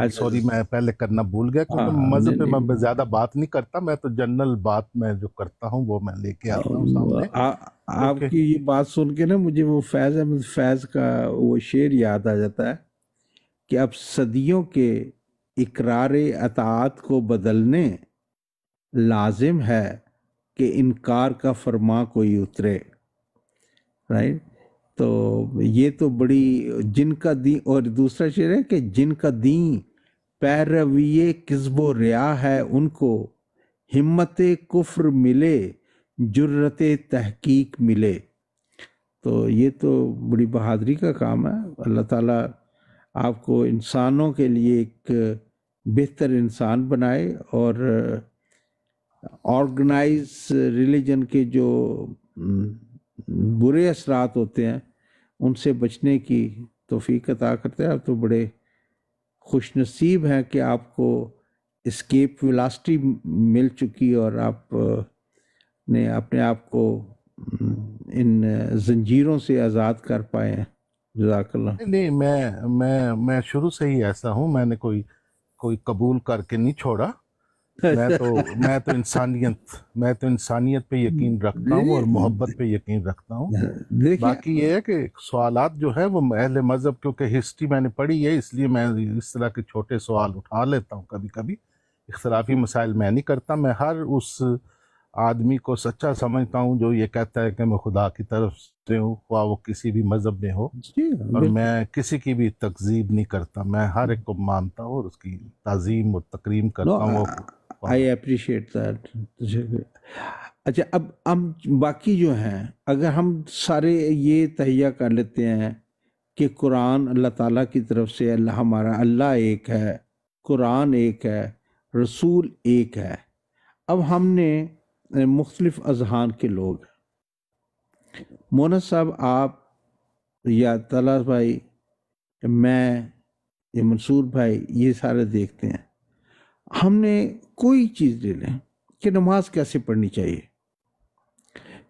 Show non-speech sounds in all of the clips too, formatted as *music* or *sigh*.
आई sorry मैं पहले करना भूल गया क्योंकि हाँ, हाँ, मजहब पे मैं ज्यादा बात नहीं करता मैं तो जनरल बात मैं जो करता हूँ वो मैं लेके आता हूँ आपकी ये बात सुन के ना मुझे वो फैज अहमद फैज का वो शेर याद आ जाता है कि अब सदियों के इकरार अतात को बदलने लाजिम है कि इनकार का फरमा कोई उतरे राइट तो ये तो बड़ी जिनका दी और दूसरा शेर है कि जिनका दी पैरवीए किस्बो रिया है उनको हिम्मत कुफ्र मिले जुर्रत तहकीक मिले तो ये तो बड़ी बहादरी का काम है अल्लाह ताला आपको इंसानों के लिए एक बेहतर इंसान बनाए और ऑर्गेनाइज रिलीजन के जो बुरे असरात होते हैं उनसे बचने की तोफ़ी अता करते हैं आप तो बड़े खुशनसीब हैं कि आपको इस्केप विलास्टी मिल चुकी और आप ने अपने आप को इन जंजीरों से आज़ाद कर पाए हैं जजाकल्ला नहीं मैं मैं मैं शुरू से ही ऐसा हूँ मैंने कोई कोई कबूल करके नहीं छोड़ा मैं तो *laughs* मैं तो इंसानियत मैं तो इंसानियत पे यकीन रखता हूँ और मोहब्बत पे यकीन रखता हूँ हाँ, बाकी ये है कि सवाल जो है वो अहल मज़हब क्योंकि हिस्ट्री मैंने पढ़ी है इसलिए मैं इस तरह के छोटे सवाल उठा लेता हूँ कभी कभी इख्तराफी मसाइल मैं नहीं करता मैं हर उस आदमी को सच्चा समझता हूँ जो ये कहता है कि मैं खुदा की तरफ से हूँ वह वो किसी भी मज़हब में हो और मैं किसी की भी तकजीब नहीं करता मैं हर एक को मानता हूँ और उसकी तज़ीम और तकरीम करता हूँ हाँ। आई अप्रिशिएट दैट अच्छा अब हम बाकी जो हैं अगर हम सारे ये तहिया कर लेते हैं कि कुरान अल्लाह ताला की तरफ से अल्लाह हमारा अल्लाह एक है कुरान एक है रसूल एक है अब हमने मुख्तलिफ़ अजहान के लोग मोना साहब आप या तला भाई मैं या मंसूर भाई ये सारे देखते हैं हमने कोई चीज़ ले लें कि नमाज कैसे पढ़नी चाहिए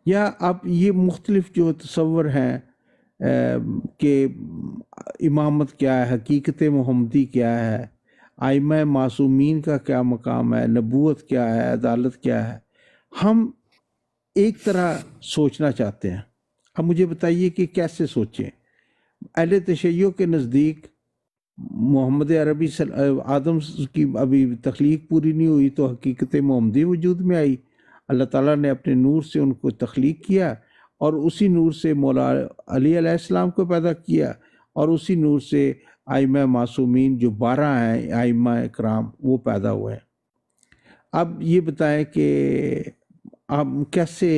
या आप ये मुख्तलिफ जो तस्वर हैं कि इमामत क्या है हकीकत महमदी क्या है आयम मासूमीन का क्या मकाम है नबूत क्या है अदालत क्या है हम एक तरह सोचना चाहते हैं अब मुझे बताइए कि कैसे सोचें अहल तशैयों के नज़दीक मोहम्मद अरबी आदम की अभी तख्लीक पूरी नहीं हुई तो हकीकत मोहम्मदी वजूद में आई अल्लाह ताला ने अपने नूर से उनको तख्लीक किया और उसी नूर से मौला अली अलैहिस्सलाम को पैदा किया और उसी नूर से आयमा मासूमीन जो बारह हैं आयमा कराम वो पैदा हुए हैं अब ये बताएं कि हम कैसे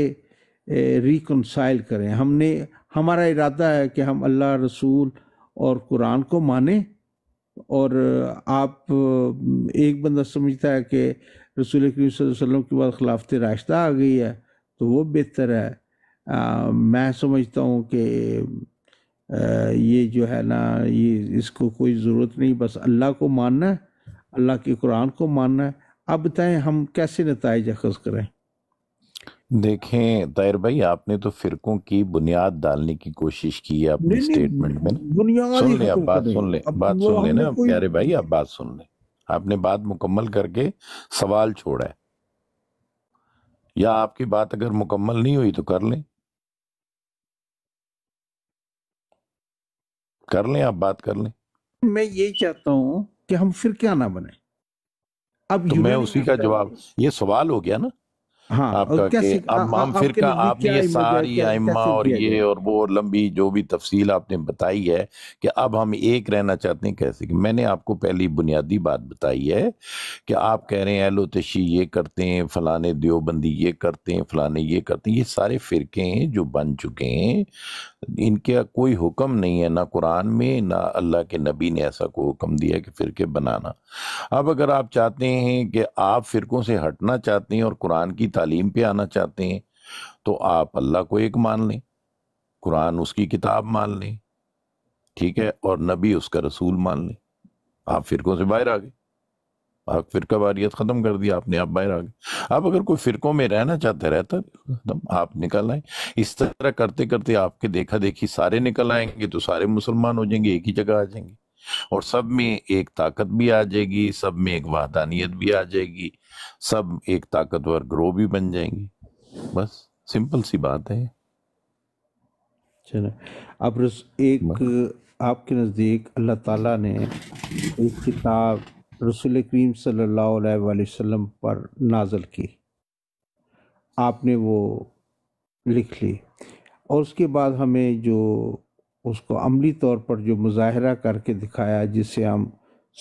रिकनसाइल करें हमने हमारा इरादा है कि हम अल्लाह रसूल और कुरान को माने और आप एक बंदा समझता है कि रसूल वसल्लम के बाद खिलाफत रास्ता आ गई है तो वो बेहतर है आ, मैं समझता हूँ कि ये जो है ना ये इसको कोई ज़रूरत नहीं बस अल्लाह को मानना है अल्लाह के कुरान को मानना है अब बताएं हम कैसे नतज अखज़ करें देखें ताहिर भाई आपने तो फिरकों की बुनियाद डालने की कोशिश की है अपने स्टेटमेंट में बुनियाद सुन लें आप बात सुन लें बात सुन ले ना प्यारे भाई आप बात सुन लें आपने बात मुकम्मल करके सवाल छोड़ा है या आपकी बात अगर मुकम्मल नहीं हुई तो कर लें कर लें आप बात कर लें मैं ये चाहता हूं कि हम फिर क्या ना बने अब तो मैं उसी का जवाब ये सवाल हो गया ना हाँ। और ये और वो लंबी जो भी आपने बताई है कि अब हम एक रहना चाहते हैं कैसे कि मैंने आपको पहली बुनियादी बात बताई है कि आप कह रहे हैं एलो ये करते हैं फलाने देवबंदी ये करते हैं फलाने ये करते हैं ये सारे फ़िरके हैं जो बन चुके हैं इनके कोई हुक्म नहीं है ना कुरान में ना अल्लाह के नबी ने ऐसा कोई हुक्म दिया कि फ़िरके बनाना अब अगर आप चाहते हैं कि आप फ़िरकों से हटना चाहते हैं और कुरान की तालीम पे आना चाहते हैं तो आप अल्लाह को एक मान लें कुरान उसकी किताब मान लें ठीक है और नबी उसका रसूल मान लें आप फ़िरकों से बाहर आ गए आप फिरका वारियत ख़त्म कर दिया आपने आप बाहर आ गए आप अगर कोई फ़िरकों में रहना चाहते रहता ख़त्म आप निकल आए इस तरह करते करते आपके देखा देखी सारे निकल आएंगे तो सारे मुसलमान हो जाएंगे एक ही जगह आ जाएंगे और सब में एक ताकत भी आ जाएगी सब में एक वाहदानियत भी आ जाएगी सब एक ताकतवर ग्रो भी बन जाएंगे बस सिंपल सी बात है चलो एक आपके नज़दीक अल्लाह ताला ने एक किताब रसुल करीम सल्ला अलैहि पर नाजल की आपने वो लिख ली और उसके बाद हमें जो उसको अमली तौर पर जो मुजाहरा करके दिखाया जिसे हम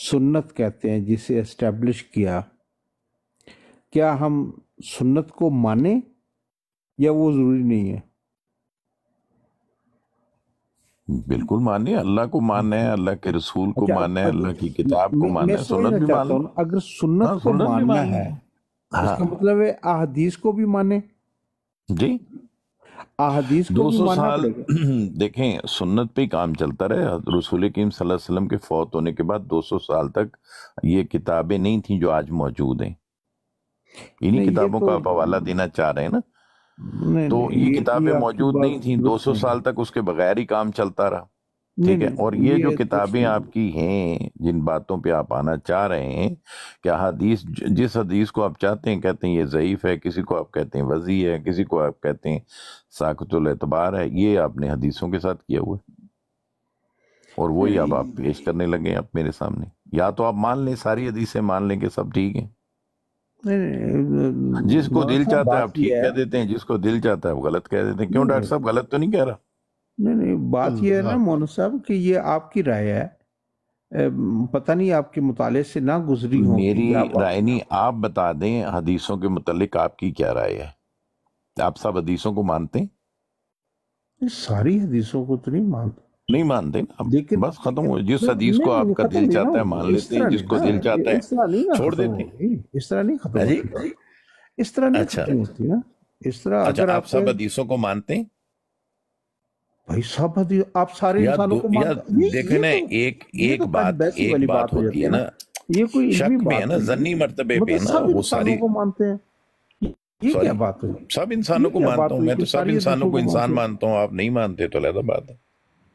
सुन्नत कहते हैं जिसे इस्टेब्लिश किया क्या हम सुन्नत को माने या वो ज़रूरी नहीं है बिल्कुल मानिए अल्लाह को मान माने अल्लाह के रसूल को मान अच्छा, माने अल्लाह की किताब को मान माने सुनत भी मान अगर सुन्नत हाँ, को मानना है तो इसका हाँ। मतलब है अहदीस को भी माने जी अहदीस को भी माने साल *clears throat* देखें सुन्नत पे काम चलता रहे रसूल करीम सल्लल्लाहु अलैहि वसल्लम के फौत होने के बाद 200 साल तक ये किताबें नहीं थी जो आज मौजूद हैं इन्हीं किताबों का तो हवाला देना चाह रहे हैं ना तो ये किताबें मौजूद नहीं थी 200 साल तक उसके बगैर ही काम चलता रहा ठीक है और ये, ये जो तो किताबें आपकी हैं जिन बातों पे आप आना चाह रहे हैं क्या हदीस जिस हदीस को आप चाहते हैं कहते हैं ये ज़यीफ़ है किसी को आप कहते हैं वजी है किसी को आप कहते हैं साकतुल एतबार है ये आपने हदीसों के साथ किया हुआ और वही अब आप पेश करने लगे आप मेरे सामने या तो आप मान लें सारी हदीसें मान लें कि सब ठीक है जिसको दिल चाहता है आप ठीक कह देते हैं जिसको दिल चाहता है आप गलत कह देते हैं क्यों डॉक्टर साहब गलत तो नहीं कह रहा नहीं नहीं बात हम्म, यह है ना हाँ। मोनू साहब कि ये आपकी राय है पता नहीं आपके मुताले से ना गुजरी हो मेरी राय नहीं आप बता दें हदीसों के मुतालिक आपकी क्या राय है आप सब हदीसों को मानते हैं सारी हदीसों को तो नहीं मानते नहीं मानते ना लेकिन बस खत्म हो जिस हदीस को आपका दिल चाहता है मान लेते हैं जिसको दिल चाहता है छोड़ देते हैं इस तरह नहीं खत्म हाँ इस तरह नहीं अच्छा होती ना इस तरह अच्छा, अगर आप सब हदीसों को मानते हैं भाई सब हदीस आप सारे इंसानों को मानते देखे ना तो, एक एक तो बात एक बात होती है ना ये कोई शक में है ना जन्नी मरतबे पे मतलब ना वो सारे को मानते हैं ये क्या बात है सब इंसानों को मानता हूँ मैं तो सब इंसानों को इंसान मानता हूँ आप नहीं मानते तो लेदा बात है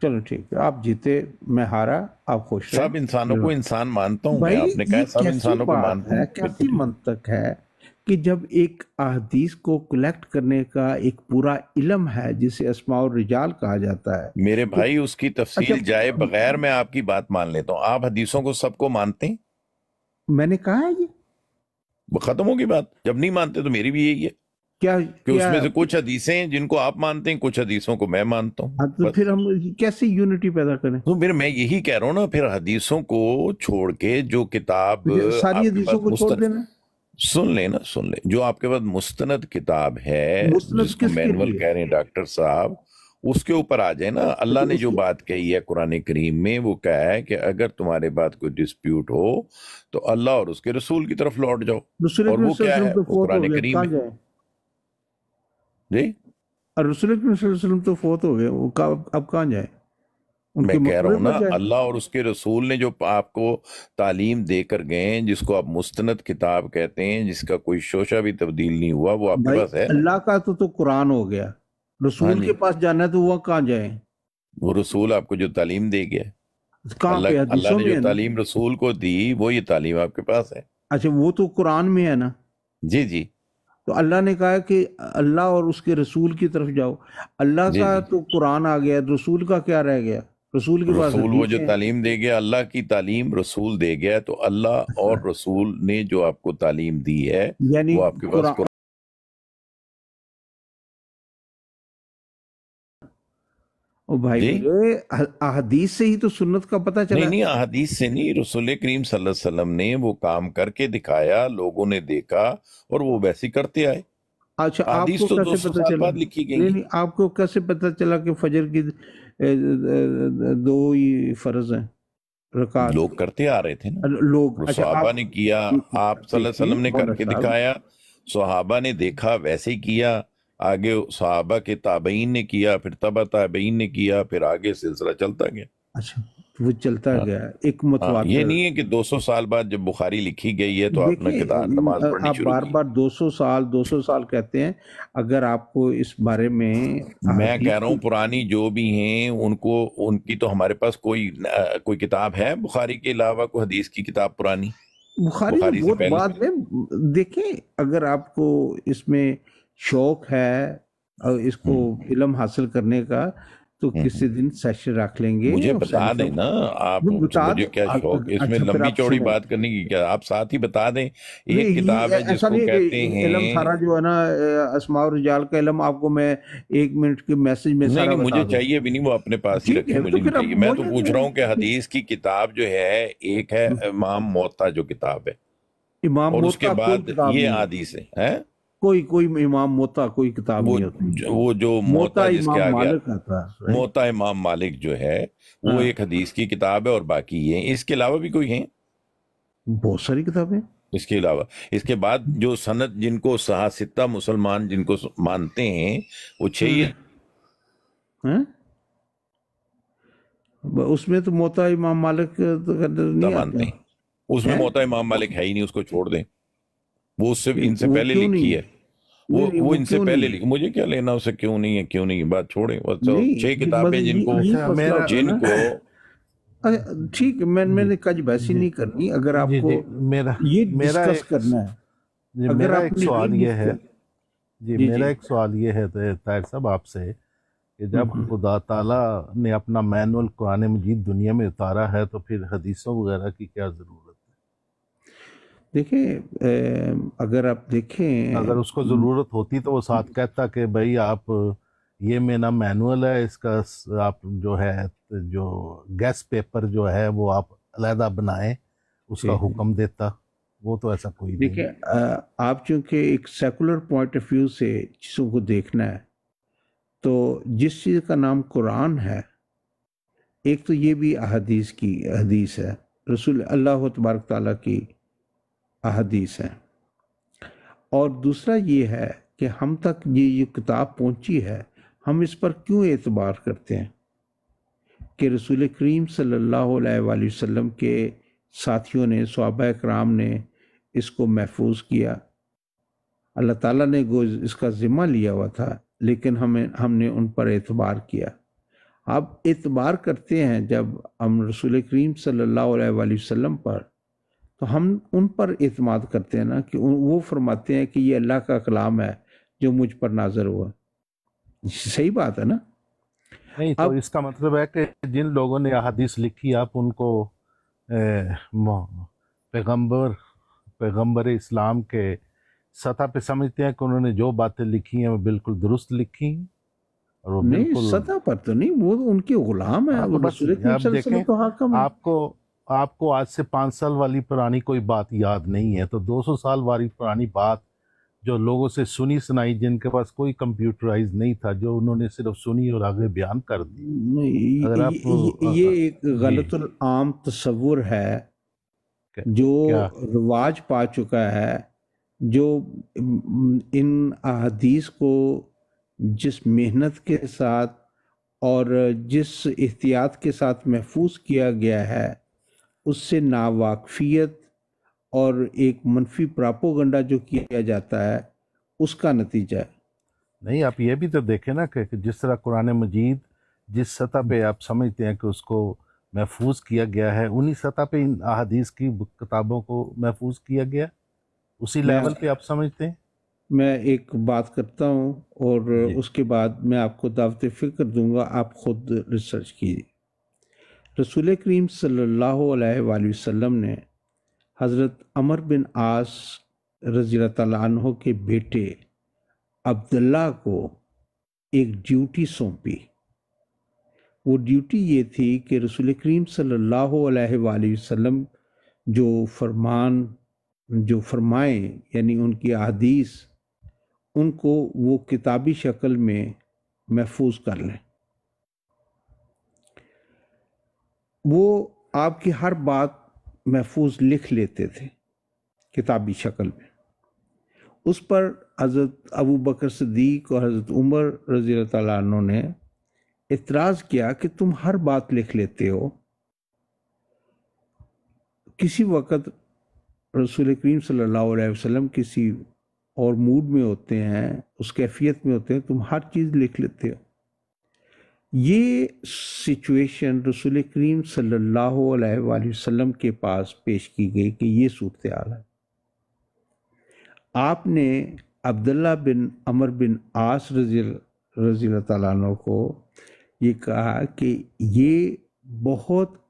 चलो ठीक है आप जीते मैं हारा आप खुश सब इंसानों को इंसान मानता हूँ आपने कहा सब इंसानों को मानता है कैसी मंतक है कि जब एक अहदीस को कलेक्ट करने का एक पूरा इलम है जिसे अस्मा और रिजाल कहा जाता है मेरे तो भाई तो, उसकी तफसील अच्छा, जाए तो बगैर मैं आपकी बात मान लेता हूँ आप हदीसों को सबको मानते हैं मैंने कहा है ये खत्म होगी बात जब नहीं मानते तो मेरी भी यही है क्या कि क्या, उसमें से कुछ हदीसें हैं जिनको आप मानते हैं कुछ हदीसों को मैं मानता हूँ हाँ, तो फिर हम कैसे यूनिटी पैदा करें तो फिर मैं यही कह रहा हूँ ना फिर हदीसों को छोड़ के जो किताब सारी हदीसों को छोड़ देना सुन लेना सुन ले जो आपके पास मुस्तनद किताब है जिसको मैनुअल कह रहे हैं डॉक्टर साहब उसके ऊपर आ जाए ना तो अल्लाह ने जो बात कही है कुरान करीम में वो कहा है कि अगर तुम्हारे बात कोई डिस्प्यूट हो तो अल्लाह और उसके रसूल की तरफ लौट जाओ और वो क्या है कुरान करीम में जी और रसुल तो फोत हो गए वो का, अब कहाँ जाए मैं कह रहा हूँ ना अल्लाह और उसके रसूल ने जो आपको तालीम देकर गए जिसको आप मुस्तनद किताब कहते हैं जिसका कोई शोशा भी तब्दील नहीं हुआ वो आपके पास है अल्लाह का तो तो कुरान हो गया रसूल हाँ के पास जाना है तो वह कहाँ जाए वो रसूल आपको जो तालीम दे गया अल्लाह ने जो तालीम रसूल को दी वो ये तालीम आपके पास है अच्छा वो तो कुरान में है ना जी जी तो अल्लाह ने कहा कि अल्लाह और उसके रसूल की तरफ जाओ अल्लाह का तो कुरान आ गया रसूल का क्या रह गया रसूल के पास रसूल वो जो तालीम दे गया अल्लाह की तालीम रसूल दे गया तो अल्लाह और *laughs* रसूल ने जो आपको तालीम दी है यानी वो आपके पास ओ भाई अहदीस से ही तो सुन्नत का पता चला नहीं नहीं अहदीस से नहीं रसुल करीम वसल्लम ने वो काम करके दिखाया लोगों ने देखा और वो वैसे करते आए अच्छा आपको तो कैसे पता चला लिखी गई नहीं, नहीं आपको कैसे पता चला कि फजर की दो ही फर्ज है रकात लोग करते आ रहे थे ना लोग अच्छा, सहाबा ने किया आप सल्लल्लाहु अलैहि वसल्लम ने करके दिखाया सहाबा ने देखा वैसे किया आगे सहाबा के ताबेन ने किया फिर तबा ताबईन ने किया फिर आगे सिलसिला चलता गया अच्छा तो वो चलता आ, हाँ। गया एक मतवाद हाँ, ये नहीं है कि 200 साल बाद जब बुखारी लिखी गई है तो आपने किताब नमाज पढ़नी आप बार बार 200 साल 200 साल कहते हैं अगर आपको इस बारे में मैं कह रहा हूँ पुरानी जो भी हैं उनको उनकी तो हमारे पास कोई कोई किताब है बुखारी के अलावा कोई हदीस की किताब पुरानी बुखारी, बुखारी बाद में देखें अगर आपको इसमें शौक है और इसको इलम हम्म। हासिल करने का तो हम्म, किसी हम्म। दिन सेशन रख लेंगे मुझे बता दें ना आप बता मुझे क्या शौक अच्छा, इसमें अच्छा लंबी चौड़ी बात करने की क्या आप साथ ही बता दें एक किताब है जिसको कहते हैं इलम सारा जो है ना असमा रिजाल का इलम आपको मैं एक मिनट के मैसेज में सारा मुझे चाहिए भी नहीं वो अपने पास ही रखे मुझे तो मैं तो पूछ रहा हूँ कि हदीस की किताब जो है एक है इमाम मोता जो किताब है इमाम और उसके बाद ये हदीस है कोई कोई इमाम मोता कोई किताब नहीं होती वो जो मोता, मोता जिसके आ गया मोता इमाम मालिक जो है वो हाँ। एक हदीस की किताब है और बाकी ये इसके अलावा भी कोई है बहुत सारी किताबें इसके अलावा इसके बाद हम्म। जो सनत जिनको सहासिता मुसलमान जिनको मानते हैं वो छह है हाँ। हाँ? उसमें तो मोता इमाम मालिक तो नहीं मानते उसमें मोता इमाम मालिक है ही नहीं उसको छोड़ दें वो उससे भी इनसे पहले लिखी है वो वो इनसे पहले लिखी मुझे क्या लेना उसे क्यों नहीं है क्यों नहीं बात छोड़े छह किताबें मतलब जिनको हाँ, जिनको हाँ, अच्छा, ठीक मैं मैंने कज बहसी नहीं करनी अगर आपको मेरा ये मेरा डिस्कस करना है जी अगर मेरा एक सवाल ये है जी, जी मेरा एक सवाल ये है ताहिर साहब आपसे कि जब हम्म, हम्म। खुदा ताला ने अपना मैनुअल कुरान मजीद दुनिया में उतारा है तो फिर हदीसों वगैरह की क्या ज़रूरत देखिए अगर आप देखें अगर उसको ज़रूरत होती तो वो साथ कहता कि भाई आप ये मेरा मैनुअल है इसका आप जो है जो गैस पेपर जो है वो आप अलहदा बनाएं उसका हुक्म देता वो तो ऐसा कोई देखिए आप चूंकि एक सेकुलर पॉइंट ऑफ व्यू से चीज़ों को देखना है तो जिस चीज़ का नाम कुरान है एक तो ये भी अहदीस की अहदीस है रसूल अल्लाह तबारक ताली की अहदीस हैं और दूसरा ये है कि हम तक ये जो किताब पहुंची है हम इस पर क्यों एतबार करते हैं कि रसूल करीम सल्लल्लाहु अलैहि वसल्लम के साथियों ने स्वाब कराम ने इसको महफूज किया अल्लाह ताला ने गो इसका ज़िम्मा लिया हुआ था लेकिन हमें हमने उन पर एतबार किया आप एतबार करते हैं जब हम रसूल करीम सल्लल्लाहु अलैहि पर तो हम उन पर अतमाद करते हैं ना कि वो फरमाते हैं कि ये अल्लाह का कलाम है जो मुझ पर नाजर हुआ सही बात है ना नहीं तो इसका मतलब है कि जिन लोगों ने अहादीस लिखी आप उनको पैगंबर पैगंबर इस्लाम के सतह पे समझते हैं कि उन्होंने जो बातें लिखी हैं वो बिल्कुल दुरुस्त लिखी हैं और वो नहीं सतह पर तो नहीं वो तो उनके गुलाम है हाँ, वो तो देखें, तो हाँ आपको आपको आज से पाँच साल वाली पुरानी कोई बात याद नहीं है तो 200 साल वाली पुरानी बात जो लोगों से सुनी सुनाई जिनके पास कोई कंप्यूटराइज नहीं था जो उन्होंने सिर्फ सुनी और आगे बयान कर दी अगर आप ये हाँ, हाँ। एक गलत आम तस्वुर है जो रिवाज पा चुका है जो इन अदीस को जिस मेहनत के साथ और जिस एहतियात के साथ महफूज किया गया है उससे नावाकफियत और एक मनफी प्रापोगंडा जो किया जाता है उसका नतीजा है नहीं आप ये भी तो देखें ना कि जिस तरह कुरान मजीद जिस सतह पे आप समझते हैं कि उसको महफूज किया गया है उन्हीं सतह पे इन अदीस की किताबों को महफूज किया गया उसी लेवल पे आप समझते हैं मैं एक बात करता हूँ और उसके बाद मैं आपको दावत फ़िक्र दूंगा आप खुद रिसर्च कीजिए रसूल करीम सल्ला अलैहि ने हज़रत अमर बिन आस रज़ी तहों के बेटे अब्दुल्ला को एक ड्यूटी सौंपी वो ड्यूटी ये थी कि रसूल करीम सल्ला वम जो फरमान जो फरमाएँ यानी उनकी अदीस उनको वो किताबी शक्ल में महफूज कर लें वो आपकी हर बात महफूज लिख लेते थे किताबी शक्ल में उस पर हज़रत अबू बकर सदीक और हज़रत उमर रज़ी तु ने इतराज़ किया कि तुम हर बात लिख लेते हो किसी वक़्त रसूल करीम सल्लल्लाहु अलैहि वसल्लम किसी और मूड में होते हैं उस कैफियत में होते हैं तुम हर चीज़ लिख लेते हो ये सिचुएशन रसूल करीम सल्लल्लाहु वसल्लम के पास पेश की गई कि ये सूरत आल है आपने अब्दुल्ला बिन अमर बिन आस रजी रजी तु को ये कहा कि ये बहुत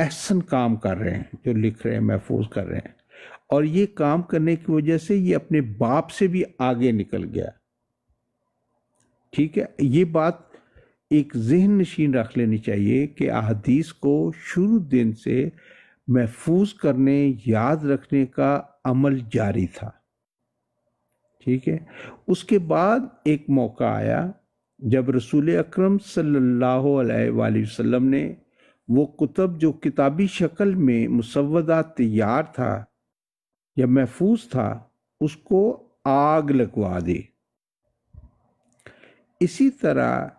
एहसन काम कर रहे हैं जो लिख रहे हैं महफूज कर रहे हैं और ये काम करने की वजह से ये अपने बाप से भी आगे निकल गया ठीक है ये बात एक जहन नशीन रख लेनी चाहिए कि अदीस को शुरू दिन से महफूज करने याद रखने का अमल जारी था ठीक है उसके बाद एक मौका आया जब रसूल अकरम सल्लल्लाहु अलैहि वसल्लम ने वो कुतब जो किताबी शक्ल में मुसवदा तैयार था या महफूज था उसको आग लगवा दी इसी तरह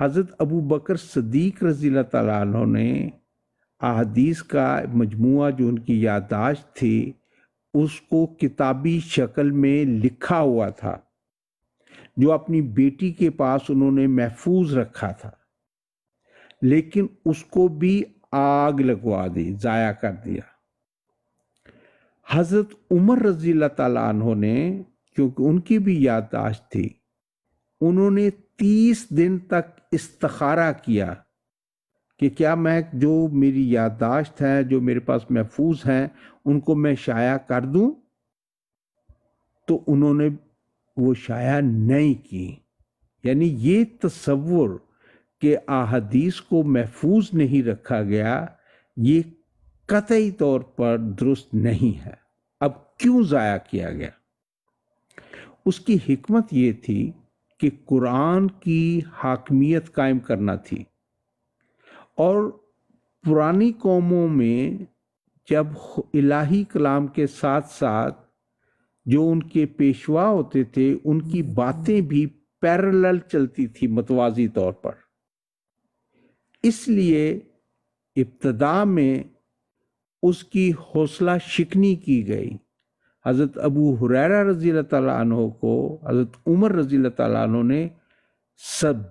हज़रत अबू बकर सदीक रज़ी तु ने अदीस का मजमू जो उनकी याददाश्त थी उसको किताबी शक्ल में लिखा हुआ था जो अपनी बेटी के पास उन्होंने महफूज रखा था लेकिन उसको भी आग लगवा दी ज़ाया कर दिया हज़रत उमर रजील्ला तु ने क्योंकि उनकी भी याददाश्त थी उन्होंने तीस दिन तक इस्तखारा किया कि क्या मैं जो मेरी याददाश्त है जो मेरे पास महफूज हैं उनको मैं शाया कर दूं तो उन्होंने वो शाया नहीं की यानी ये तस्वुर के अदीस को महफूज नहीं रखा गया ये कतई तौर पर दुरुस्त नहीं है अब क्यों ज़ाया किया गया उसकी हमत ये थी कि कुरान की हाकमियत कायम करना थी और पुरानी कौमों में जब इलाही कलाम के साथ साथ जो उनके पेशवा होते थे उनकी बातें भी पैरेलल चलती थी मतवाजी तौर पर इसलिए इब्तदा में उसकी हौसला शिकनी की गई हज़रत अबू हुरैरा रज़ी तु को हज़रत उमर रज़ी तु ने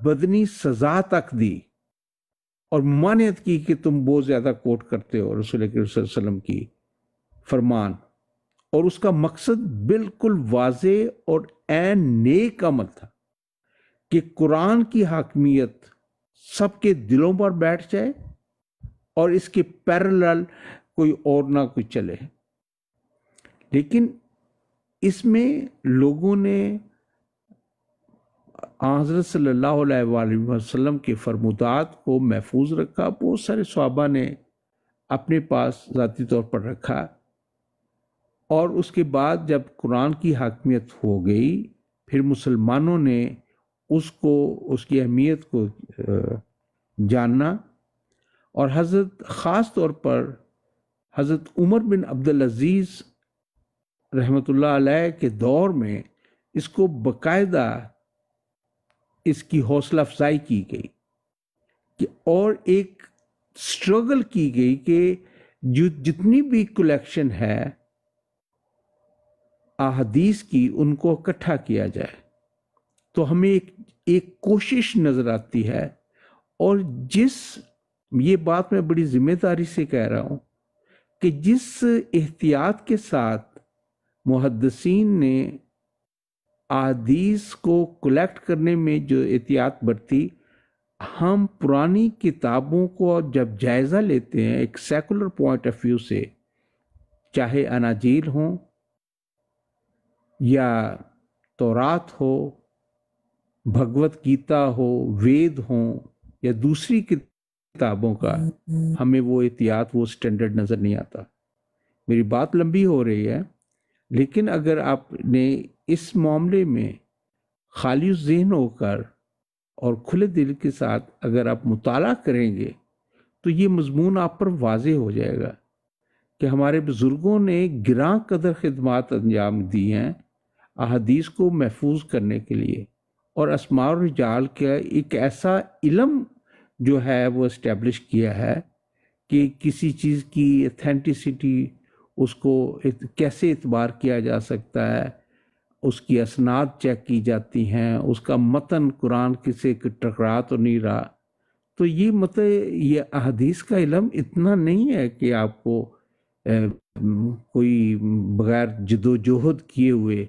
बदनी सज़ा तक दी और मानियत की कि तुम बहुत ज़्यादा कोट करते हो रसूल वसल्लम की फरमान और उसका मकसद बिल्कुल वाज और एन नेक अमल था कि कुरान की हाकमियत सबके दिलों पर बैठ जाए और इसके पैरल कोई और ना कोई चले लेकिन इसमें लोगों ने हज़रत सल्ला वसम के फरमुदात को महफूज रखा बहुत सारे सहाबा ने अपने पास ज़ाती तौर पर रखा और उसके बाद जब कुरान की हाकमियत हो गई फिर मुसलमानों ने उसको उसकी अहमियत को जानना और हज़रत ख़ास तौर पर हज़रत उमर बिन अब्दुल अज़ीज़ रहमतुल्लाह अलैह के दौर में इसको बकायदा इसकी हौसला अफजाई की गई कि और एक स्ट्रगल की गई कि जो जितनी भी कलेक्शन है अहदीस की उनको इकट्ठा किया जाए तो हमें एक एक कोशिश नज़र आती है और जिस ये बात मैं बड़ी जिम्मेदारी से कह रहा हूँ कि जिस एहतियात के साथ मुहदसिन ने आदीस को कलेक्ट करने में जो एहतियात बरती हम पुरानी किताबों को जब जायज़ा लेते हैं एक सेकुलर पॉइंट ऑफ व्यू से चाहे अनाजील हों या तौरात हो भगवत गीता हो वेद हो या दूसरी किताबों का हम्म, हम्म। हमें वो एहतियात वो स्टैंडर्ड नज़र नहीं आता मेरी बात लंबी हो रही है लेकिन अगर आपने इस मामले में खाली जहन होकर और खुले दिल के साथ अगर आप मुताल करेंगे तो ये मजमून आप पर वाज हो जाएगा कि हमारे बुज़ुर्गों ने ग्रा कदर खदमात अंजाम दी हैं अदीस को महफूज करने के लिए और असमार जाल का एक ऐसा इलम जो है वो इस्टेब्लिश किया है कि किसी चीज़ की अथेंटिसिटी उसको इत, कैसे इतबार किया जा सकता है उसकी असनाद चेक की जाती हैं उसका मतन कुरान किसे टकरा तो नहीं रहा तो ये मत ये अहदीस का इलम इतना नहीं है कि आपको ए, कोई बगैर जदोजहद किए हुए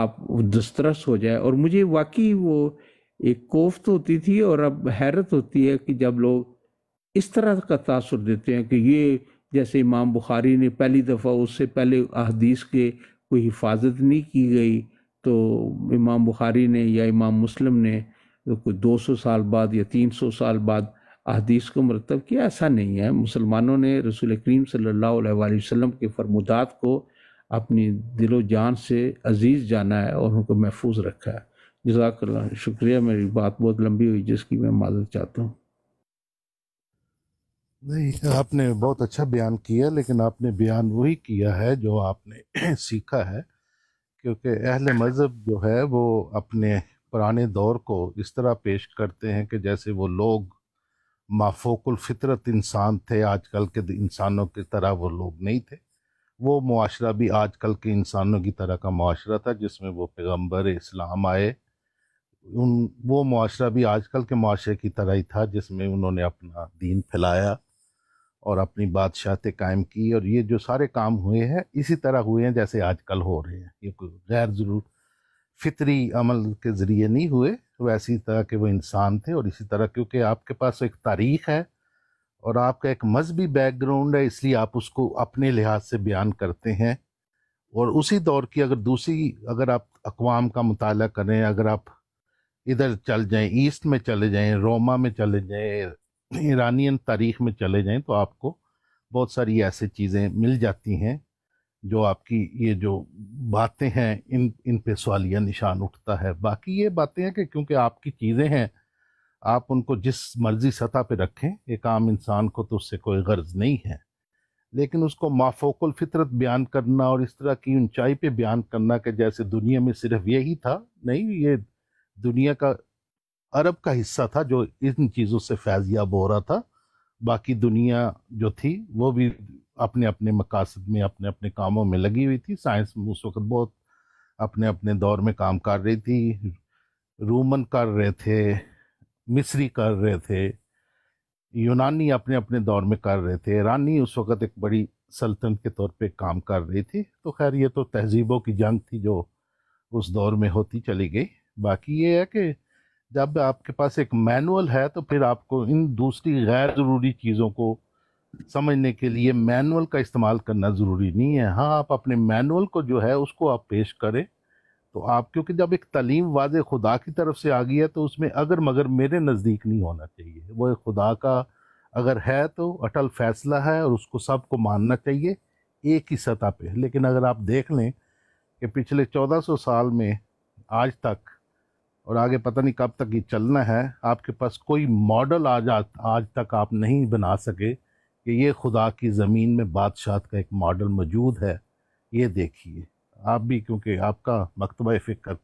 आप दस्तरस हो जाए और मुझे वाकई वो एक कोफ्त तो होती थी और अब हैरत होती है कि जब लोग इस तरह का तासर देते हैं कि ये जैसे इमाम बुखारी ने पहली दफ़ा उससे पहले अहदीस के कोई हिफाजत नहीं की गई तो इमाम बुखारी ने या इमाम मुस्लिम ने तो कोई 200 साल बाद या 300 साल बाद अहदीस को मरतब किया ऐसा नहीं है मुसलमानों ने रसूल करीम सल्लल्लाहु अलैहि वसल्लम के फरमुदात को अपनी दिलो जान से अजीज़ जाना है और उनको महफूज रखा है जजाक शुक्रिया मेरी बात बहुत लंबी हुई जिसकी मैं माजत चाहता हूँ नहीं आपने बहुत अच्छा बयान किया लेकिन आपने बयान वही किया है जो आपने *clears throat* सीखा है क्योंकि अहल मज़हब जो है वो अपने पुराने दौर को इस तरह पेश करते हैं कि जैसे वो लोग माफोकुल फितरत इंसान थे आजकल के इंसानों की तरह वो लोग नहीं थे वो माशरा भी आजकल के इंसानों की तरह का माशरा था जिसमें वो पैगम्बर इस्लाम आए उन वो माशरा भी आजकल के माशरे की तरह ही था जिसमें उन्होंने अपना दीन फैलाया और अपनी बादशाहत कायम की और ये जो सारे काम हुए हैं इसी तरह हुए हैं जैसे आजकल हो रहे हैं ये कोई गैर ज़रूर फितरी अमल के ज़रिए नहीं हुए वैसी तरह के वो इंसान थे और इसी तरह क्योंकि आपके पास एक तारीख़ है और आपका एक मजहबी बैकग्राउंड है इसलिए आप उसको अपने लिहाज से बयान करते हैं और उसी दौर की अगर दूसरी अगर आप अकवाम का मताल करें अगर आप इधर चल जाएं ईस्ट में चले जाएं रोमा में चले जाएं ईरानियन तारीख में चले जाएं तो आपको बहुत सारी ऐसी चीज़ें मिल जाती हैं जो आपकी ये जो बातें हैं इन इन पे सवालिया निशान उठता है बाकी ये बातें हैं कि क्योंकि आपकी चीज़ें हैं आप उनको जिस मर्जी सतह पे रखें एक आम इंसान को तो उससे कोई गर्ज नहीं है लेकिन उसको माफोकुल फितरत बयान करना और इस तरह की ऊंचाई पे बयान करना कि जैसे दुनिया में सिर्फ यही था नहीं ये दुनिया का अरब का हिस्सा था जो इन चीज़ों से फैजियाब हो रहा था बाकी दुनिया जो थी वो भी अपने अपने मकासद में अपने अपने कामों में लगी हुई थी साइंस उस वक्त बहुत अपने अपने दौर में काम कर रही थी रोमन कर रहे थे मिस्री कर रहे थे यूनानी अपने अपने दौर में कर रहे थे ईरानी उस वक्त एक बड़ी सल्तनत के तौर पे काम कर रही थी तो खैर ये तो तहजीबों की जंग थी जो उस दौर में होती चली गई बाकी ये है कि जब आपके पास एक मैनुअल है तो फिर आपको इन दूसरी गैर ज़रूरी चीज़ों को समझने के लिए मैनुअल का इस्तेमाल करना ज़रूरी नहीं है हाँ आप अपने मैनुअल को जो है उसको आप पेश करें तो आप क्योंकि जब एक तलीम वाज खुदा की तरफ से आ गई है तो उसमें अगर मगर मेरे नज़दीक नहीं होना चाहिए वह खुदा का अगर है तो अटल फैसला है और उसको सबको मानना चाहिए एक ही सतह पे लेकिन अगर आप देख लें कि पिछले 1400 साल में आज तक और आगे पता नहीं कब तक ये चलना है आपके पास कोई मॉडल आज आज तक आप नहीं बना सके कि ये खुदा की ज़मीन में बादशाह का एक मॉडल मौजूद है ये देखिए आप भी क्योंकि आपका मकतबा फ़िक्र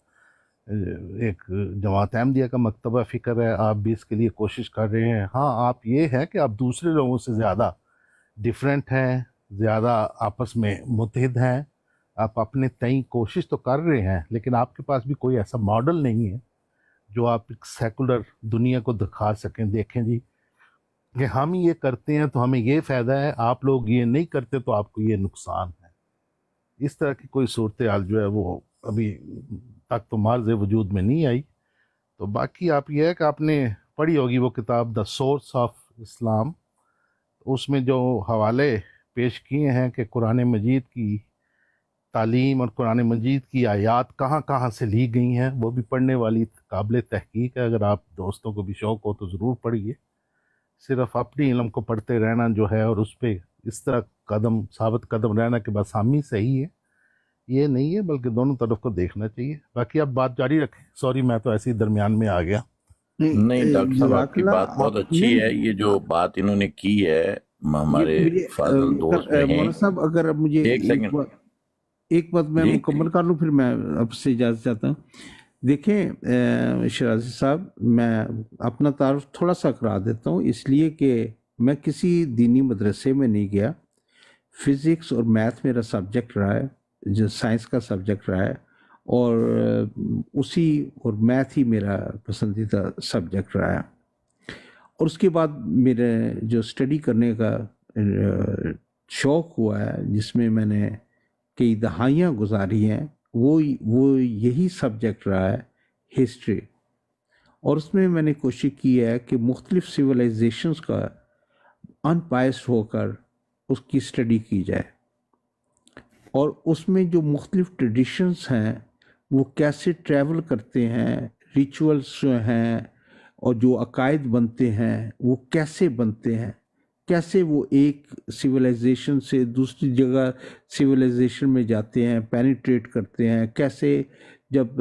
एक जमात अहमदिया का मकतबा फ़िक्र है आप भी इसके लिए कोशिश कर रहे हैं हाँ आप ये हैं कि आप दूसरे लोगों से ज़्यादा डिफरेंट हैं ज़्यादा आपस में मुतहद हैं आप अपने तई कोशिश तो कर रहे हैं लेकिन आपके पास भी कोई ऐसा मॉडल नहीं है जो आप एक सेकुलर दुनिया को दिखा सकें देखें जी कि हम ये करते हैं तो हमें ये फ़ायदा है आप लोग ये नहीं करते तो आपको ये नुकसान है इस तरह की कोई सूरत हाल जो है वो अभी तक तो मार्ज वजूद में नहीं आई तो बाकी आप ये है कि आपने पढ़ी होगी वो किताब द सोर्स ऑफ इस्लाम उसमें जो हवाले पेश किए हैं कि कुरान मजीद की तालीम और कुरान मजीद की आयात कहाँ कहाँ से ली गई हैं वो भी पढ़ने वाली काबिल तहकीक है अगर आप दोस्तों को भी शौक़ हो तो ज़रूर पढ़िए सिर्फ अपने इलम को पढ़ते रहना जो है और उस पर इस तरह कदम साबित कदम रहना कि बस हम ही सही है ये नहीं है बल्कि दोनों तरफ को देखना चाहिए बाकी आप बात जारी रखें सॉरी मैं तो ऐसे ही दरमियान में आ गया नहीं डॉक्टर साहब आपकी बात बहुत अच्छी है ये जो बात इन्होंने की है हमारे साहब अगर मुझे एक, एक, एक बात मैं मुकम्मल कर लूँ फिर मैं आपसे इजाज़त चाहता हूँ देखें शराजी साहब मैं अपना तारफ थोड़ा सा करा देता हूँ इसलिए कि मैं किसी दीनी मदरसे में नहीं गया फिज़िक्स और मैथ मेरा सब्जेक्ट रहा है जो साइंस का सब्जेक्ट रहा है और उसी और मैथ ही मेरा पसंदीदा सब्जेक्ट रहा है और उसके बाद मेरे जो स्टडी करने का शौक़ हुआ है जिसमें मैंने कई दहाइयाँ गुजारी हैं वो वो यही सब्जेक्ट रहा है हिस्ट्री और उसमें मैंने कोशिश की है कि मुख्तलिफ़ सिविलाइजेशंस का अनपायस होकर उसकी स्टडी की जाए और उसमें जो मुख्तलिफ़ ट्रेडिशंस हैं वो कैसे ट्रैवल करते हैं रिचुअल्स जो हैं और जो अकायद बनते हैं वो कैसे बनते हैं कैसे वो एक सिविलाइजेशन से दूसरी जगह सिविलाइजेशन में जाते हैं पेनिट्रेट करते हैं कैसे जब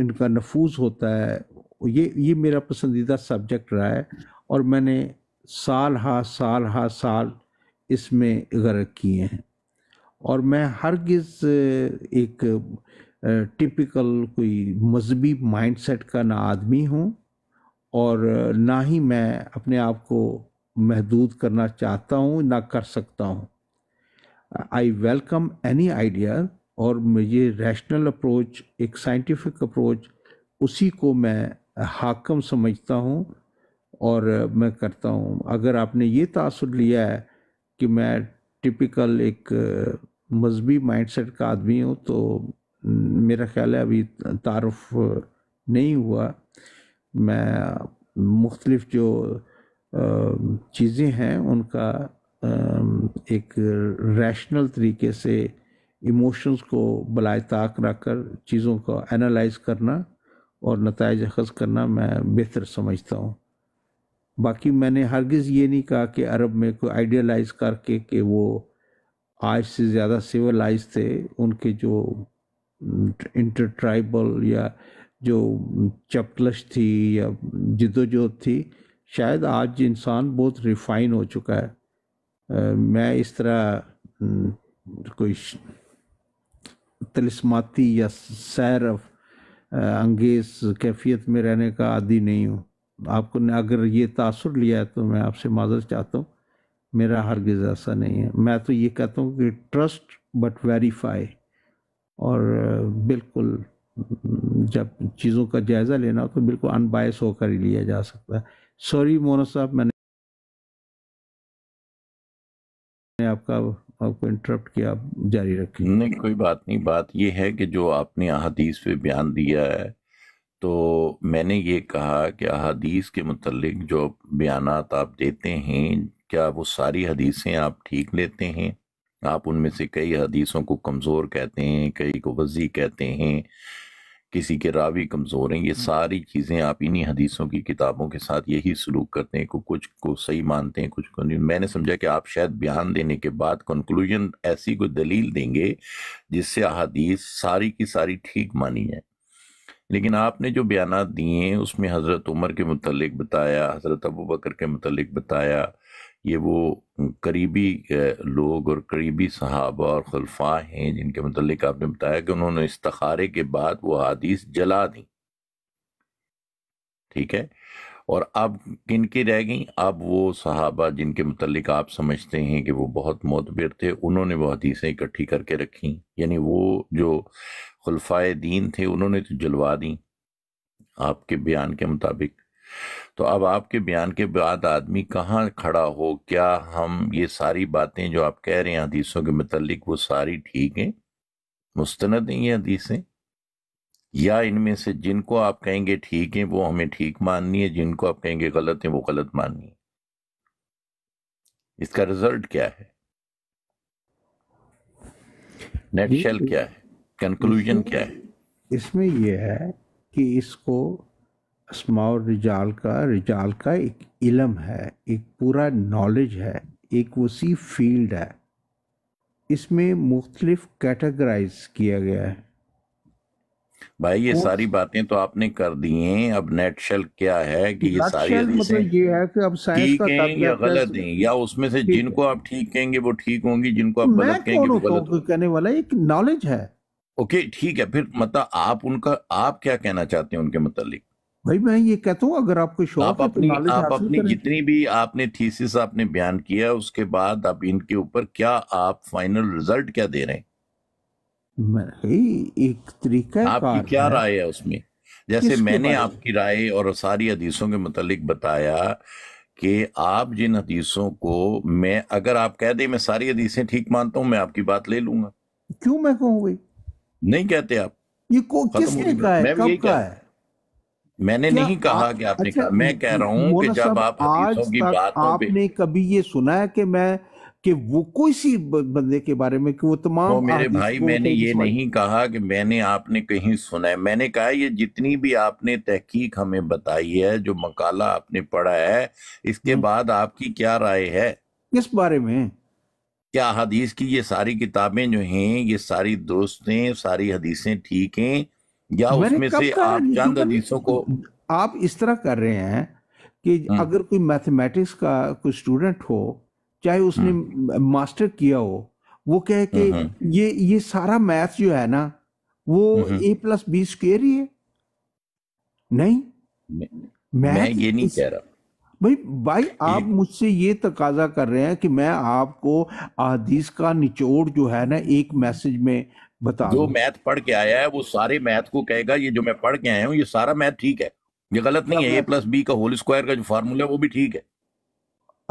इनका नफूज होता है ये ये मेरा पसंदीदा सब्जेक्ट रहा है और मैंने साल हा साल हा साल इसमें गर्क किए हैं और मैं हरगिज़ एक टिपिकल कोई मजहबी माइंडसेट का ना आदमी हूँ और ना ही मैं अपने आप को महदूद करना चाहता हूँ ना कर सकता हूँ आई वेलकम एनी आइडिया और मुझे रैशनल अप्रोच एक साइंटिफिक अप्रोच उसी को मैं हाकम समझता हूँ और मैं करता हूँ अगर आपने ये तासर लिया है कि मैं टिपिकल एक मजहबी माइंडसेट का आदमी हूँ तो मेरा ख्याल है अभी तारफ़ नहीं हुआ मैं मुख्तलफ़ जो चीज़ें हैं उनका एक रैशनल तरीके से इमोशंस को बलाय ताक रख कर चीज़ों को एनालाइज करना और नतज अखज़ करना मैं बेहतर समझता हूँ बाकी मैंने हरगिज़ ये नहीं कहा कि अरब में कोई आइडियलाइज करके कि वो आज से ज़्यादा सिविलाइज थे उनके जो इंटर ट्राइबल या जो चपलश थी या जिदोजहद थी शायद आज इंसान बहुत रिफाइन हो चुका है आ, मैं इस तरह कोई तलस्माती या सैर अंगेज कैफियत में रहने का आदि नहीं हूँ आपको ने अगर ये तासर लिया है तो मैं आपसे माजर चाहता हूँ मेरा हरगिज़ ऐसा नहीं है मैं तो ये कहता हूँ कि ट्रस्ट बट वेरीफाई और बिल्कुल जब चीज़ों का जायज़ा लेना हो तो बिल्कुल अनबायस होकर ही लिया जा सकता है सॉरी मोना साहब मैंने आपका आपको इंटरप्ट किया आप जारी रखें नहीं कोई बात नहीं बात यह है कि जो आपने अदीस पे बयान दिया है तो मैंने ये कहा कि अदीस के मतलब जो बयान आप देते हैं क्या वो सारी हदीसें आप ठीक लेते हैं आप उनमें से कई हदीसों को कमज़ोर कहते हैं कई को वजी कहते हैं किसी के रावी कमज़ोर हैं ये हम्म। सारी चीज़ें आप इन्हीं हदीसों की किताबों के साथ यही सलूक करते हैं को कुछ को सही मानते हैं कुछ को नहीं मैंने समझा कि आप शायद बयान देने के बाद कंक्लूजन ऐसी कोई दलील देंगे जिससे अदीस सारी की सारी ठीक मानी है लेकिन आपने जो बयान दिए हैं उसमें हज़रत उमर के मतलब बताया हज़रत अबू बकर के मतलब बताया ये वो करीबी लोग और करीबी सहाबा और खलफा हैं जिनके मतलब आपने बताया कि उन्होंने इस्तारे के बाद वो हदीस जला दी ठीक है और अब किन की रह गई अब वो सहाबा जिनके मतलब आप समझते हैं कि वो बहुत मोतबिर थे उन्होंने वो हदीसें इकट्ठी करके रखी यानी वो जो खलफा दीन थे उन्होंने तो जलवा दी आपके बयान के मुताबिक तो अब आपके बयान के बाद आदमी कहाँ खड़ा हो क्या हम ये सारी बातें जो आप कह रहे हैं हदीसों के मतलब वो सारी ठीक हैं मुस्तंद हैं ये हदीसें या इनमें से जिनको आप कहेंगे ठीक है वो हमें ठीक माननी है जिनको आप कहेंगे गलत है वो गलत माननी है इसका रिजल्ट क्या है नेटशेल क्या है कंक्लूजन क्या है इसमें यह है कि इसको असमाव रिजाल का रिजाल का एक इलम है एक पूरा नॉलेज है एक उसी फील्ड है इसमें मुख्तलिफ कैटेगराइज किया गया है भाई ये सारी बातें तो आपने कर दी हैं अब नेट शेल क्या है कि ये सारी मतलब ये है कि अब साइंस का हैं या गलत है या उसमें से जिनको आप ठीक कहेंगे वो ठीक होंगी जिनको आप गलत कहेंगे वो गलत कहने वाला एक नॉलेज है ओके ठीक है फिर मतलब आप उनका आप क्या कहना चाहते हैं उनके मुतालिक भाई मैं ये कहता हूँ अगर आपको शौक आप तो अपनी तो आप अपनी जितनी भी आपने थीसिस आपने बयान किया उसके बाद आप इनके ऊपर क्या आप फाइनल रिजल्ट क्या दे रहे हैं एक तरीका आपकी क्या राय है उसमें जैसे मैंने आपकी राय और सारी हदीसों के मुतालिक बताया कि आप जिन हदीसों को मैं अगर आप कह दें मैं सारी हदीसें ठीक मानता हूं मैं आपकी बात ले लूंगा क्यों मैं कहूँ नहीं कहते आप ये को किसने कहा है कब कहा है मैंने नहीं कहा कि आपने अच्छा, कहा मैं कह रहा हूं कि जब आप आज की बात आपने कभी ये सुना है कि मैं कि वो कोई सी बंदे के बारे में कि वो तमाम तो मेरे भाई मैंने ये नहीं कहा कि मैंने आपने कहीं सुना है मैंने कहा ये जितनी भी आपने तहकीक हमें बताई है जो मकाला आपने पढ़ा है इसके हम्म। बाद आपकी क्या राय है किस बारे में क्या हदीस की ये सारी किताबें जो हैं ये सारी दोस्तें हैं सारी हदीसें ठीक हैं या उसमें से आप चंद हदीसों को आप इस तरह कर रहे हैं कि हाँ। अगर कोई मैथमेटिक्स का कोई स्टूडेंट हो चाहे उसने मास्टर हाँ। किया हो वो कहे कि हाँ, ये ये सारा मैथ जो है ना वो ए प्लस बी स्क्र ही है नहीं मैं, मैं ये नहीं कह रहा भाई भाई आप मुझसे ये तकाजा कर रहे हैं कि मैं आपको आदिश का निचोड़ जो है ना एक मैसेज में बता जो मैथ पढ़ के आया है वो सारे मैथ को कहेगा ये जो मैं पढ़ के आया हूँ ये सारा मैथ ठीक है ये गलत नहीं अच्छा, है ए प्लस बी का होल स्क्वायर का जो फार्मूला है वो भी ठीक है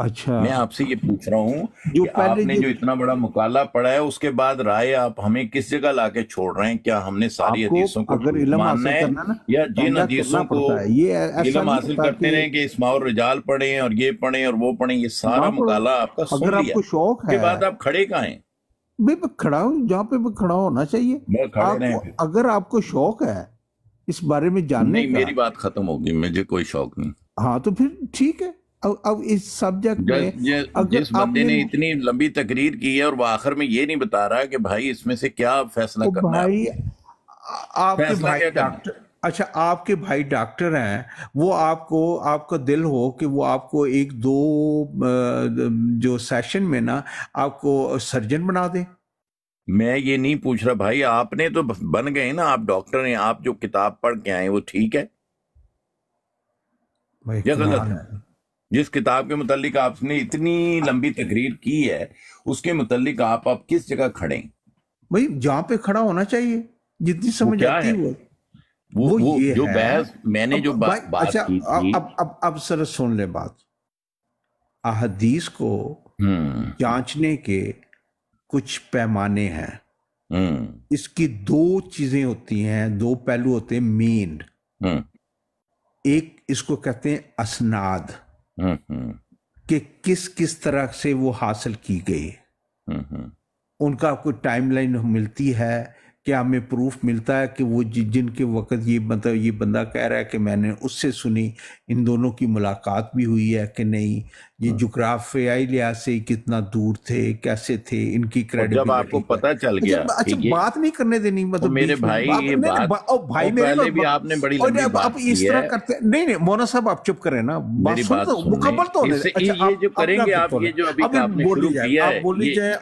अच्छा मैं आपसे ये पूछ रहा हूँ आपने जो इतना बड़ा मुकाला पढ़ा है उसके बाद राय आप हमें किस जगह ला के छोड़ रहे हैं क्या हमने सारी हदीसों को मानना है या तो जिन हदीसों को इलम हासिल करते रहे कि इस्माउल रिजाल पढ़े और ये पढ़े और वो पढ़े ये सारा मुकाला आपका शौक है बाद आप खड़े कहा है मैं खड़ा हूँ जहाँ पे मैं खड़ा होना चाहिए आप, अगर आपको शौक है इस बारे में जानने नहीं, का मेरी बात खत्म होगी मुझे कोई शौक नहीं हाँ तो फिर ठीक है अब अब इस सब्जेक्ट में अगर जिस बंदे ने इतनी लंबी तकरीर की है और वो आखिर में ये नहीं बता रहा कि भाई इसमें से क्या फैसला तो करना भाई, है आपके भाई डॉक्टर अच्छा आपके भाई डॉक्टर हैं वो आपको आपका दिल हो कि वो आपको एक दो जो सेशन में ना आपको सर्जन बना दे मैं ये नहीं पूछ रहा भाई आपने तो बन गए ना आप डॉक्टर हैं आप जो किताब पढ़ के आए वो ठीक है गलत है जिस किताब के मुतालिक आपने इतनी लंबी तकरीर की है उसके मुतालिक आप आप किस जगह खड़े भाई जहां पे खड़ा होना चाहिए जितनी समझ आती है वो वो, वो, ये जो बहस मैंने जो बात बात अच्छा, की थी अब अब अब सर सुन ले बात अहदीस को हम्म। जांचने के कुछ पैमाने हैं हम्म। इसकी दो चीजें होती हैं दो पहलू होते हैं मेन हम्म। एक इसको कहते हैं असनाद कि किस किस तरह से वो हासिल की गई उनका कोई टाइमलाइन मिलती है क्या हमें प्रूफ मिलता है कि वो जिनके वक़्त ये मतलब ये बंदा कह रहा है कि मैंने उससे सुनी इन दोनों की मुलाकात भी हुई है कि नहीं ये जोग्राफियाई लिहाज से कितना दूर थे कैसे थे इनकी क्रेडिट जब आपको पता चल अच्छा, गया अच्छा ये, बात नहीं करने देनी मतलब मेरे भाई ये बात भाई मेरे पहले भी आपने बड़ी लंबी बात आप इस तरह करते नहीं नहीं मोना साहब आप चुप करें ना बात तो मुकम्मल तो होने अच्छा, ये जो करेंगे आप ये जो अभी आपने शुरू किया है बोल लीजिए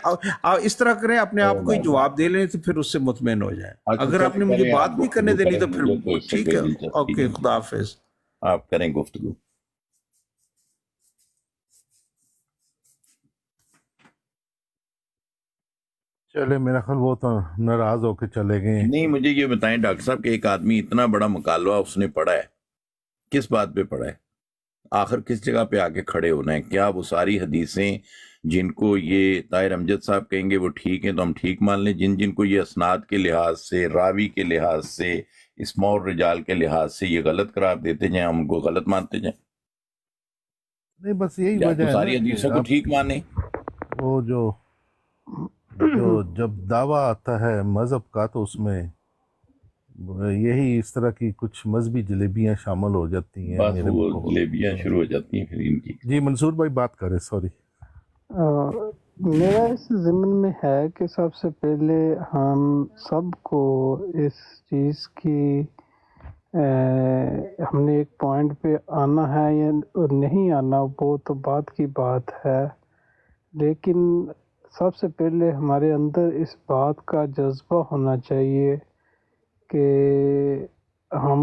इस तरह करें अपने आप को ही जवाब दे लें तो फिर उससे मुतमिन हो जाए अगर आपने मुझे बात नहीं करने देनी तो फिर तो ठीक है ओके खुदा हाफिज आप करें गुफ्तगू चले मेरा ख्याल वो तो नाराज होकर चले गए नहीं मुझे ये बताएं डॉक्टर साहब कि एक आदमी इतना बड़ा मुकालवा उसने पढ़ा है किस बात पे पढ़ा है आखिर किस जगह पे आके खड़े होना है क्या वो सारी हदीसें जिनको ये ताहिर अमजद साहब कहेंगे वो ठीक है तो हम ठीक मान लें जिन जिनको ये असनाद के लिहाज से रावी के लिहाज से इसमा और रिजाल के लिहाज से ये गलत करार देते जाए हम उनको गलत मानते जाए नहीं बस यही वजह तो सारी हदीसों को ठीक माने वो जो जो *clears throat* जब दावा आता है मज़हब का तो उसमें यही इस तरह की कुछ मजहबी जलेबियाँ शामिल हो जाती हैं जलेबियाँ शुरू हो जाती हैं फिर इनकी जी मंसूर भाई बात करें सॉरी मेरा इस जमन में है कि सबसे पहले हम सबको इस चीज़ की ए, हमने एक पॉइंट पे आना है या नहीं आना वो तो बात की बात है लेकिन सबसे पहले हमारे अंदर इस बात का जज्बा होना चाहिए कि हम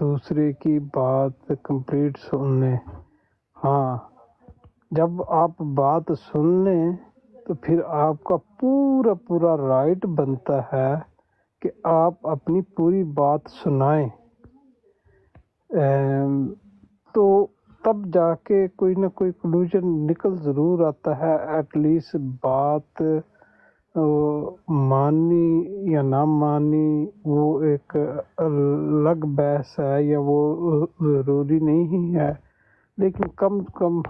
दूसरे की बात कंप्लीट सुन लें हाँ जब आप बात सुन लें तो फिर आपका पूरा पूरा राइट बनता है कि आप अपनी पूरी बात सुनाएं तो तब जाके कोई ना कोई क्लूजन निकल ज़रूर आता है एटलीस्ट बात माननी या ना माननी वो एक अलग बहस है या वो ज़रूरी नहीं है लेकिन कम कम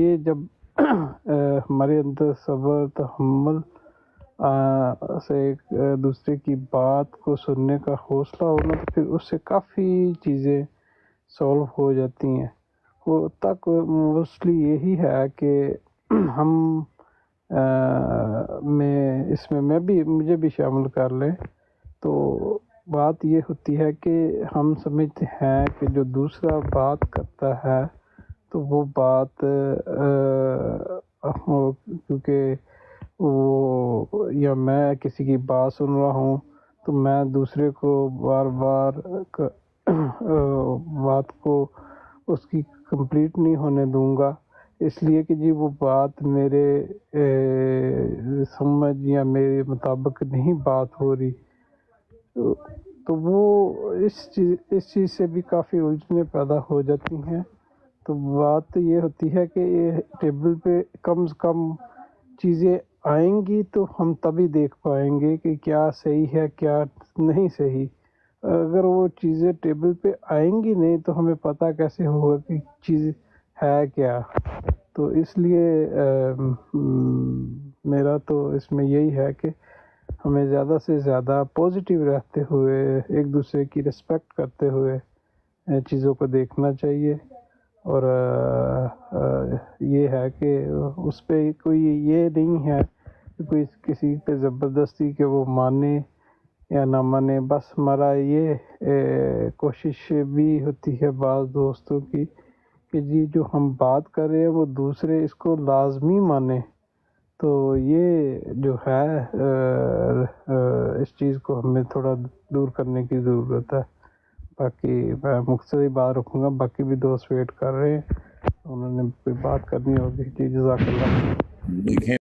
ये जब हमारे अंदर सब्र तहमल से एक दूसरे की बात को सुनने का हौसला होना तो फिर उससे काफ़ी चीज़ें सॉल्व हो जाती हैं वो तक मोस्टली यही है कि हम आ, मैं इसमें मैं भी मुझे भी शामिल कर लें तो बात ये होती है कि हम समझते हैं कि जो दूसरा बात करता है तो वो बात क्योंकि वो या मैं किसी की बात सुन रहा हूँ तो मैं दूसरे को बार बार क, आ, बात को उसकी कंप्लीट नहीं होने दूंगा इसलिए कि जी वो बात मेरे समझ या मेरे मुताबिक नहीं बात हो रही तो, तो वो इस चीज़ इस चीज़ से भी काफ़ी उलझने पैदा हो जाती हैं तो बात ये होती है कि ये टेबल पे कम से कम चीज़ें आएंगी तो हम तभी देख पाएंगे कि क्या सही है क्या नहीं सही अगर वो चीज़ें टेबल पे आएंगी नहीं तो हमें पता कैसे होगा कि चीज़ है क्या तो इसलिए हम्म, मेरा तो इसमें यही है कि हमें ज़्यादा से ज़्यादा पॉजिटिव रहते हुए एक दूसरे की रिस्पेक्ट करते हुए चीज़ों को देखना चाहिए और ये है कि उस पर कोई ये नहीं है कि कोई किसी पे ज़बरदस्ती के वो माने या ना माने बस हमारा ये ए, कोशिश भी होती है बाज़ दोस्तों की कि जी जो हम बात कर रहे हैं वो दूसरे इसको लाजमी माने तो ये जो है आ, आ, इस चीज़ को हमें थोड़ा दूर करने की ज़रूरत है बाकी मैं मुख्तर ही बात रखूँगा बाकी भी दोस्त वेट कर रहे हैं उन्होंने कोई बात करनी होगी जी जजाक देखें